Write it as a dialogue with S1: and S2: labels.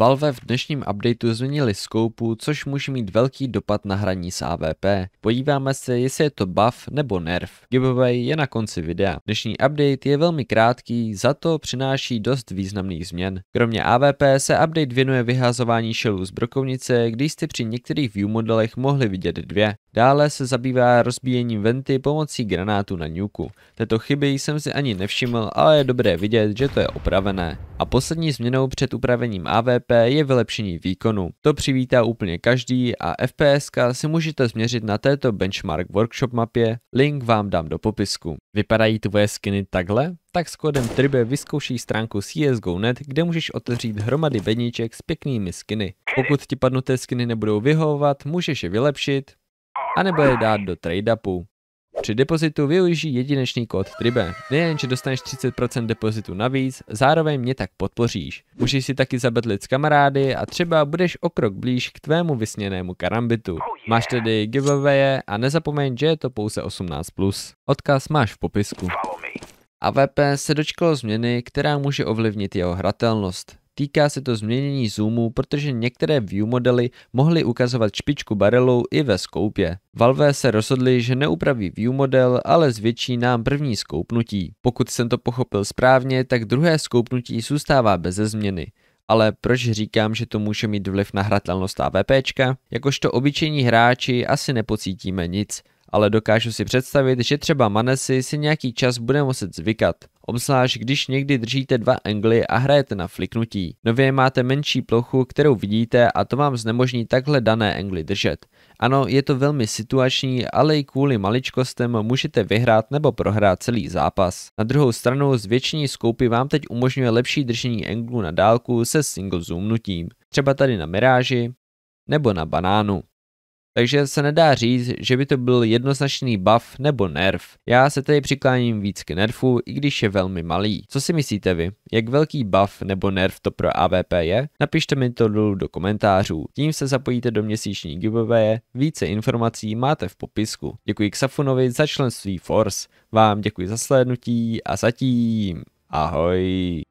S1: Valve v dnešním updateu změnili skoupu, což může mít velký dopad na hraní s AVP. Podíváme se, jestli je to buff nebo nerf. Giveaway je na konci videa. Dnešní update je velmi krátký, za to přináší dost významných změn. Kromě AVP se update věnuje vyhazování šelů z brokovnice, kdy jste při některých view modelech mohli vidět dvě. Dále se zabývá rozbíjením venty pomocí granátu na nuku. Této chyby jsem si ani nevšiml, ale je dobré vidět, že to je opravené. A poslední změnou před upravením AVP je vylepšení výkonu. To přivítá úplně každý a FPSK si můžete změřit na této benchmark workshop mapě, link vám dám do popisku. Vypadají tvoje skiny takhle? tak s kódem TRIBE vyzkouší stránku CSGO.net, kde můžeš otevřít hromady beníček s pěknými skiny. Pokud ti padnuté skiny nebudou vyhovovat, můžeš je vylepšit, anebo je dát do trade-upu. Při depozitu využij jedinečný kód TRIBE. že dostaneš 30% depozitu navíc, zároveň mě tak podpoříš. Můžeš si taky zabedlit s kamarády a třeba budeš o krok blíž k tvému vysněnému karambitu. Oh máš tedy giveaway a nezapomeň, že je to pouze 18+. Odkaz máš v popisku. AVP se dočkalo změny, která může ovlivnit jeho hratelnost. Týká se to změnění zoomu, protože některé view modely mohly ukazovat špičku barelu i ve skoupě. Valve se rozhodli, že neupraví view model, ale zvětší nám první skoupnutí. Pokud jsem to pochopil správně, tak druhé skoupnutí zůstává beze změny. Ale proč říkám, že to může mít vliv na hratelnost AVP? Jakožto obyčejní hráči asi nepocítíme nic ale dokážu si představit, že třeba Manesi si nějaký čas bude muset zvykat obzvlášť když někdy držíte dva angly a hrajete na fliknutí. Nově máte menší plochu, kterou vidíte a to vám znemožní takhle dané angly držet. Ano, je to velmi situační, ale i kvůli maličkostem můžete vyhrát nebo prohrát celý zápas. Na druhou stranu zvětšení skoupy vám teď umožňuje lepší držení anglu na dálku se single zoomnutím, třeba tady na Miráži nebo na banánu takže se nedá říct, že by to byl jednoznačný buff nebo nerf. Já se tedy přikláním víc k nerfu, i když je velmi malý. Co si myslíte vy? Jak velký buff nebo nerf to pro AVP je? Napište mi to dolů do komentářů. Tím se zapojíte do měsíční giveaway, více informací máte v popisku. Děkuji Xafunovi za členství Force, vám děkuji za slednutí a zatím ahoj.